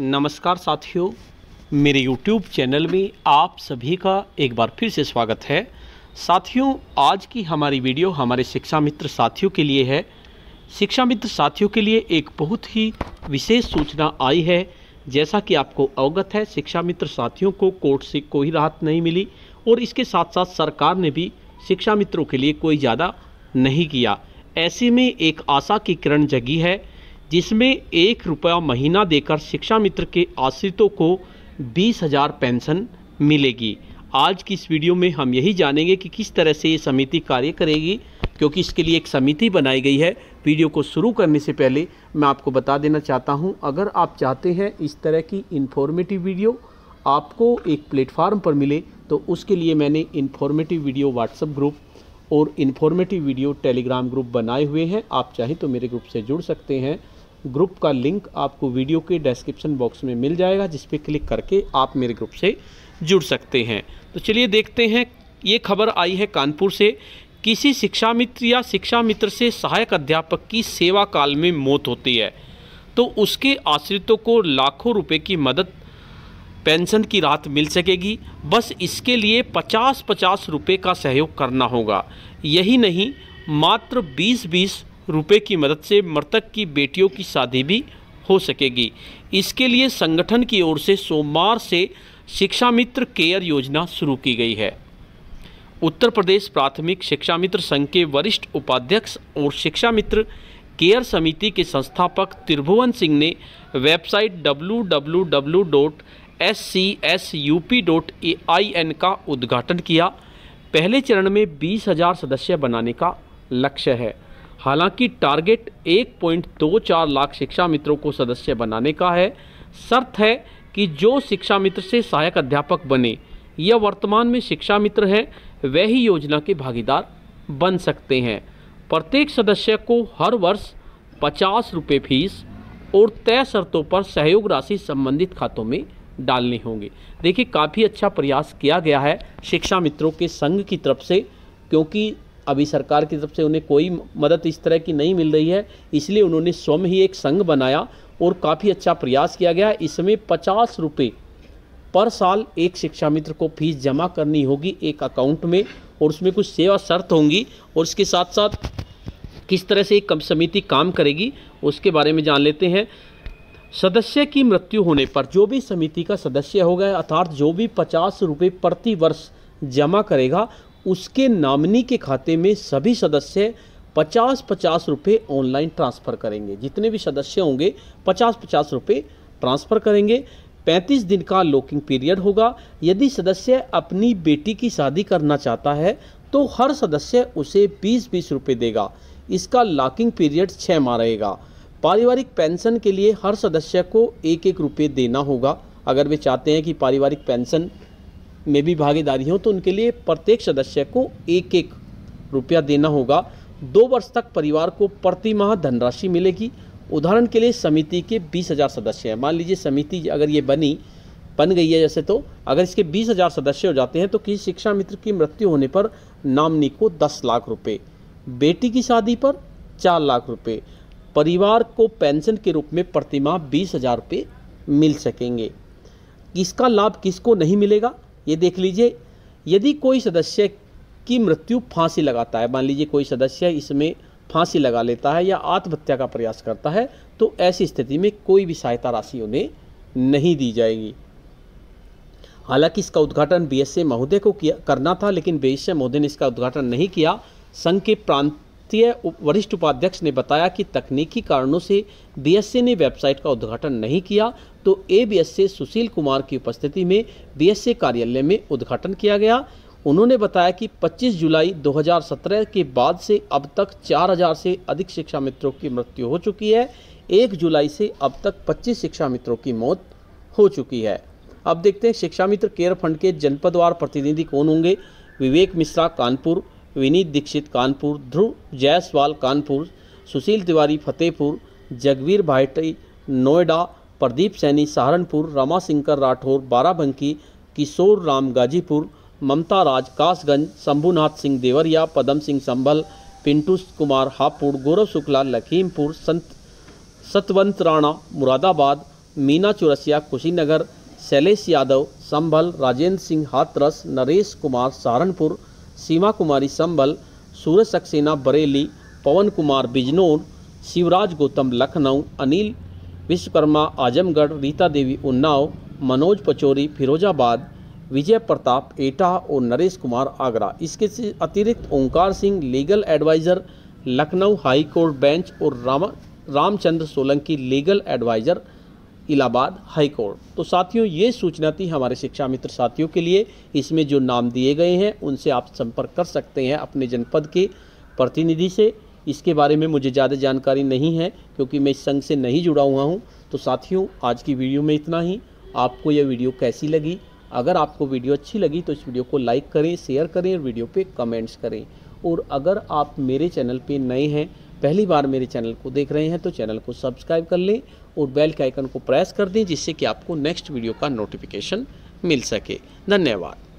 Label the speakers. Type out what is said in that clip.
Speaker 1: नमस्कार साथियों मेरे यूट्यूब चैनल में आप सभी का एक बार फिर से स्वागत है साथियों आज की हमारी वीडियो हमारे शिक्षा मित्र साथियों के लिए है शिक्षा मित्र साथियों के लिए एक बहुत ही विशेष सूचना आई है जैसा कि आपको अवगत है शिक्षा मित्र साथियों को कोर्ट से कोई राहत नहीं मिली और इसके साथ साथ सरकार ने भी शिक्षा मित्रों के लिए कोई ज़्यादा नहीं किया ऐसे में एक आशा की किरण जगी है जिसमें एक रुपया महीना देकर शिक्षा मित्र के आश्रितों को बीस हजार पेंशन मिलेगी आज की इस वीडियो में हम यही जानेंगे कि किस तरह से ये समिति कार्य करेगी क्योंकि इसके लिए एक समिति बनाई गई है वीडियो को शुरू करने से पहले मैं आपको बता देना चाहता हूं अगर आप चाहते हैं इस तरह की इन्फॉर्मेटिव वीडियो आपको एक प्लेटफार्म पर मिले तो उसके लिए मैंने इन्फॉर्मेटिव वीडियो व्हाट्सअप ग्रुप और इन्फॉर्मेटिव वीडियो टेलीग्राम ग्रुप बनाए हुए हैं आप चाहें तो मेरे ग्रुप से जुड़ सकते हैं ग्रुप का लिंक आपको वीडियो के डिस्क्रिप्शन बॉक्स में मिल जाएगा जिस पर क्लिक करके आप मेरे ग्रुप से जुड़ सकते हैं तो चलिए देखते हैं ये खबर आई है कानपुर से किसी शिक्षा मित्र या शिक्षा मित्र से सहायक अध्यापक की सेवा काल में मौत होती है तो उसके आश्रितों को लाखों रुपए की मदद पेंशन की राहत मिल सकेगी बस इसके लिए पचास पचास रुपये का सहयोग करना होगा यही नहीं मात्र बीस बीस रुपए की मदद से मृतक की बेटियों की शादी भी हो सकेगी इसके लिए संगठन की ओर से सोमवार से शिक्षा मित्र केयर योजना शुरू की गई है उत्तर प्रदेश प्राथमिक शिक्षा मित्र संघ के वरिष्ठ उपाध्यक्ष और शिक्षा मित्र केयर समिति के संस्थापक त्रिभुवन सिंह ने वेबसाइट www.scsup.ain का उद्घाटन किया पहले चरण में बीस हजार सदस्य बनाने का लक्ष्य है हालांकि टारगेट 1.24 लाख शिक्षा मित्रों को सदस्य बनाने का है शर्त है कि जो शिक्षा मित्र से सहायक अध्यापक बने या वर्तमान में शिक्षा मित्र हैं वे ही योजना के भागीदार बन सकते हैं प्रत्येक सदस्य को हर वर्ष पचास रुपये फीस और तय शर्तों पर सहयोग राशि संबंधित खातों में डालने होंगे देखिए काफ़ी अच्छा प्रयास किया गया है शिक्षा मित्रों के संघ की तरफ से क्योंकि अभी सरकार की तरफ से उन्हें कोई मदद इस तरह की नहीं मिल रही है इसलिए उन्होंने स्वयं ही एक संघ बनाया और काफ़ी अच्छा प्रयास किया गया इसमें पचास रुपये पर साल एक शिक्षा मित्र को फीस जमा करनी होगी एक अकाउंट में और उसमें कुछ सेवा शर्त होंगी और इसके साथ साथ किस तरह से एक कम समिति काम करेगी उसके बारे में जान लेते हैं सदस्य की मृत्यु होने पर जो भी समिति का सदस्य होगा अर्थात जो भी पचास रुपये प्रति वर्ष जमा करेगा उसके नामनी के खाते में सभी सदस्य पचास पचास रुपये ऑनलाइन ट्रांसफ़र करेंगे जितने भी सदस्य होंगे पचास पचास रुपये ट्रांसफ़र करेंगे पैंतीस दिन का लॉकिंग पीरियड होगा यदि सदस्य अपनी बेटी की शादी करना चाहता है तो हर सदस्य उसे बीस बीस रुपये देगा इसका लॉकिंग पीरियड छः माह रहेगा पारिवारिक पेंशन के लिए हर सदस्य को एक एक रुपये देना होगा अगर वे चाहते हैं कि पारिवारिक पेंशन में भी भागीदारी हो तो उनके लिए प्रत्येक सदस्य को एक एक रुपया देना होगा दो वर्ष तक परिवार को प्रति माह धनराशि मिलेगी उदाहरण के लिए समिति के बीस हज़ार सदस्य हैं मान लीजिए समिति अगर ये बनी बन गई है जैसे तो अगर इसके बीस हज़ार सदस्य हो जाते हैं तो किसी शिक्षा मित्र की मृत्यु होने पर नामनी को दस लाख रुपये बेटी की शादी पर चार लाख रुपये परिवार को पेंशन के रूप में प्रतिमाह बीस हज़ार रुपये मिल सकेंगे इसका लाभ किसको नहीं मिलेगा ये देख लीजिए यदि कोई सदस्य की मृत्यु फांसी लगाता है मान लीजिए कोई सदस्य इसमें फांसी लगा लेता है या आत्महत्या का प्रयास करता है तो ऐसी स्थिति में कोई भी सहायता राशि उन्हें नहीं दी जाएगी हालांकि इसका उद्घाटन बीएसए महोदय को किया करना था लेकिन बीएसए महोदय ने इसका उद्घाटन नहीं किया संघ के प्रांत राष्ट्रीय वरिष्ठ उपाध्यक्ष ने बताया कि तकनीकी कारणों से बीएसए ने वेबसाइट का उद्घाटन नहीं किया तो ए सुशील कुमार की उपस्थिति में बीएसए कार्यालय में उद्घाटन किया गया उन्होंने बताया कि 25 जुलाई 2017 के बाद से अब तक 4000 से अधिक शिक्षा मित्रों की मृत्यु हो चुकी है एक जुलाई से अब तक 25 शिक्षा मित्रों की मौत हो चुकी है अब देखते हैं शिक्षा मित्र केयर फंड के जनपदवार प्रतिनिधि कौन होंगे विवेक मिश्रा कानपुर विनीत दीक्षित कानपुर ध्रुव जायसवाल कानपुर सुशील तिवारी फतेहपुर जगवीर भाटी नोएडा प्रदीप सैनी सहारनपुर रमा राठौर बाराबंकी किशोर राम गाजीपुर ममता राज कासगंज शंभुनाथ सिंह देवरिया पदम सिंह संभल पिंटू कुमार हापुड़ गौरव शुक्ला लखीमपुर संत सतवंत राणा मुरादाबाद मीना चौरसिया कुशीनगर शैलेश यादव संभल राजेंद्र सिंह हाथरस नरेश कुमार सहारनपुर सीमा कुमारी संबल सूरज सक्सेना बरेली पवन कुमार बिजनौर शिवराज गौतम लखनऊ अनिल विश्वकर्मा आजमगढ़ रीता देवी उन्नाव मनोज पचौरी फिरोजाबाद विजय प्रताप एटा और नरेश कुमार आगरा इसके अतिरिक्त Omkar Singh legal adviser Lucknow high court bench और Ram Ramchandra Solanki legal adviser Allahabad high court तो साथियों ये सूचना थी हमारे शिक्षा मित्र साथियों के लिए इसमें जो नाम दिए गए हैं उनसे आप संपर्क कर सकते हैं अपने जनपद के प्रतिनिधि से इसके बारे में मुझे ज़्यादा जानकारी नहीं है क्योंकि मैं इस संघ से नहीं जुड़ा हुआ हूँ तो साथियों आज की वीडियो में इतना ही आपको यह वीडियो कैसी लगी अगर आपको वीडियो अच्छी लगी तो इस वीडियो को लाइक करें शेयर करें और वीडियो पे कमेंट्स करें और अगर आप मेरे चैनल पे नए हैं पहली बार मेरे चैनल को देख रहे हैं तो चैनल को सब्सक्राइब कर लें और बेल के आइकन को प्रेस कर दें जिससे कि आपको नेक्स्ट वीडियो का नोटिफिकेशन मिल सके धन्यवाद